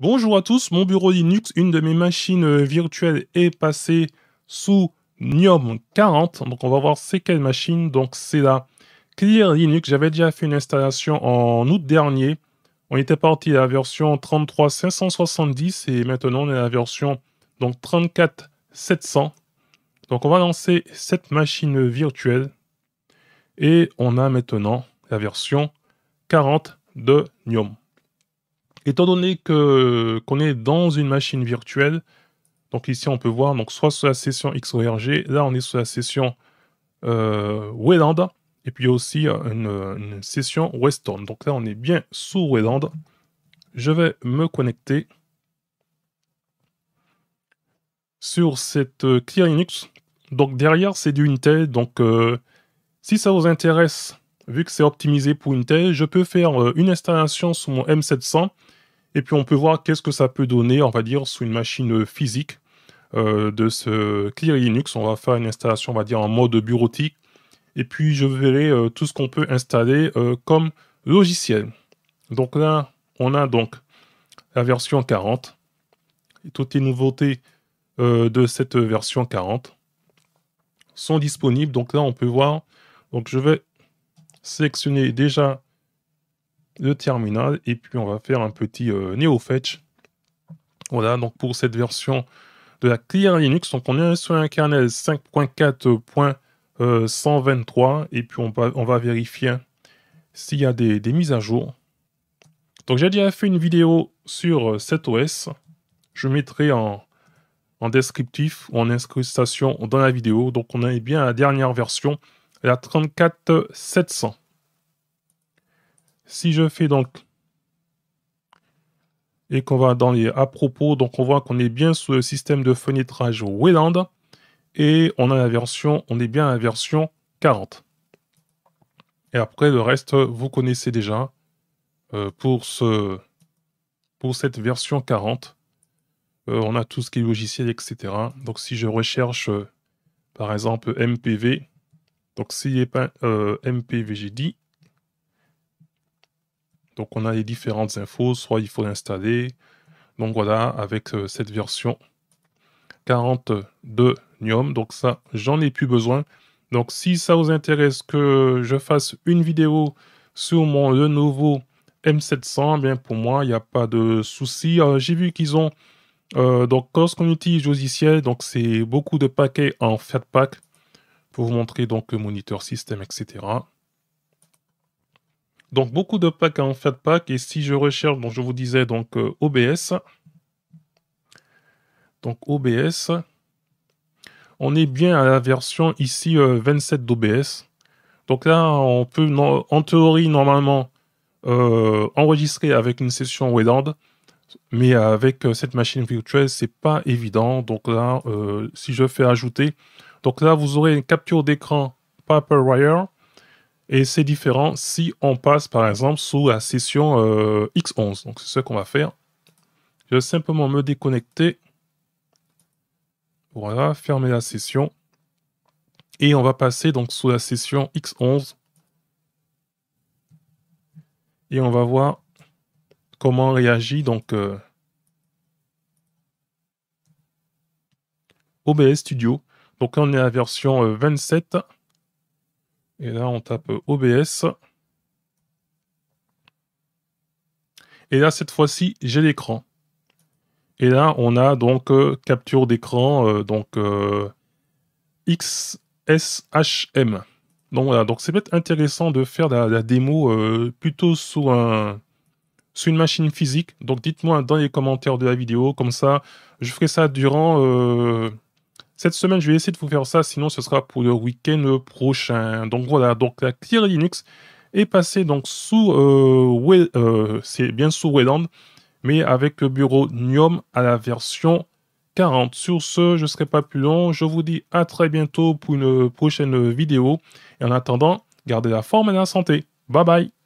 Bonjour à tous, mon bureau Linux, une de mes machines euh, virtuelles est passée sous Gnome 40. Donc on va voir c'est quelle machine. Donc c'est la Clear Linux. J'avais déjà fait une installation en août dernier. On était parti à la version 33570 et maintenant on est à la version 34700. Donc on va lancer cette machine virtuelle et on a maintenant la version 40 de Gnome. Étant donné que qu'on est dans une machine virtuelle, donc ici on peut voir donc soit sur la session XORG, là on est sur la session euh, Wayland, et puis aussi euh, une, session Weston. Donc là on est bien sous Wayland. Je vais me connecter sur cette euh, Clear Linux. Donc derrière c'est du Intel, donc euh, si ça vous intéresse, vu que c'est optimisé pour Intel, je peux faire une installation sur mon M700 et puis on peut voir qu'est-ce que ça peut donner, on va dire, sous une machine euh, physique euh, de ce Clear Linux. On va faire une installation, on va dire, en mode bureautique. Et puis je verrai euh, tout ce qu'on peut installer comme logiciel. Donc là, on a donc la version 40 et toutes les nouveautés de cette version 40 sont disponibles. Donc là, on peut voir. Donc je vais sélectionner déjà le terminal et puis on va faire un petit neo euh, NeoFetch. Voilà, donc pour cette version de la Clear Linux, donc on est sur un kernel 5.4.123 euh, et puis on va, on va vérifier s'il y a des, mises à jour. Donc j'ai déjà fait une vidéo sur euh, cet OS. Je mettrai en, en descriptif ou en inscription dans la vidéo. Donc on est bien à la dernière version, la 34700. Si je fais donc et qu'on va dans les à propos, donc on voit qu'on est bien sous le système de fenêtrage Wayland et on a la version, on est bien à la version 40. Et après le reste, vous connaissez déjà euh, pour ce pour cette version 40. Euh, on a tout ce qui est logiciel, etc. Donc si je recherche euh, par exemple MPV, donc s'il MPV, pas dit, donc on a les différentes infos, soit il faut l'installer. Donc voilà, avec euh, cette version 42 Gnome. Donc ça, j'en ai plus besoin. Donc si ça vous intéresse que je fasse une vidéo sur mon Lenovo M700, eh bien pour moi, il n'y a pas de souci. Euh, j'ai vu qu'ils ont, euh, donc lorsqu'on utilise logiciel, donc c'est beaucoup de paquets en fatpack pour vous montrer donc le moniteur système, etc. Donc beaucoup de packs en fait, pack. Et si je recherche, donc je vous disais donc euh, OBS. Donc OBS. On est bien à la version ici 27 euh, d'OBS. Donc là, on peut en théorie normalement euh, enregistrer avec une session Wayland. Mais avec cette machine virtuelle, c'est pas évident. Donc là, si je fais ajouter, donc là vous aurez une capture d'écran PaperWire et c'est différent si on passe par exemple sous la session euh, X11. Donc c'est ce qu'on va faire. Je vais simplement me déconnecter. Voilà, fermer la session. Et on va passer donc sous la session X11. Et on va voir comment réagit donc euh, OBS Studio. Donc là, on est à la version 27. Euh, et là, on tape OBS. Et là, cette fois-ci, j'ai l'écran. Et là, on a donc euh, capture d'écran, euh, donc euh, XSHM. Donc voilà, donc c'est peut-être intéressant de faire la, démo plutôt sous un sur une machine physique. Donc dites-moi dans les commentaires de la vidéo, comme ça, je ferai ça durant cette semaine, je vais essayer de vous faire ça, sinon ce sera pour le week-end prochain. Donc voilà, donc la Clear Linux est passée donc sous euh, euh, c'est bien sous Wayland, mais avec le bureau GNOME à la version 40. Sur ce, je ne serai pas plus long. Je vous dis à très bientôt pour une prochaine vidéo. Et en attendant, gardez la forme et la santé. Bye bye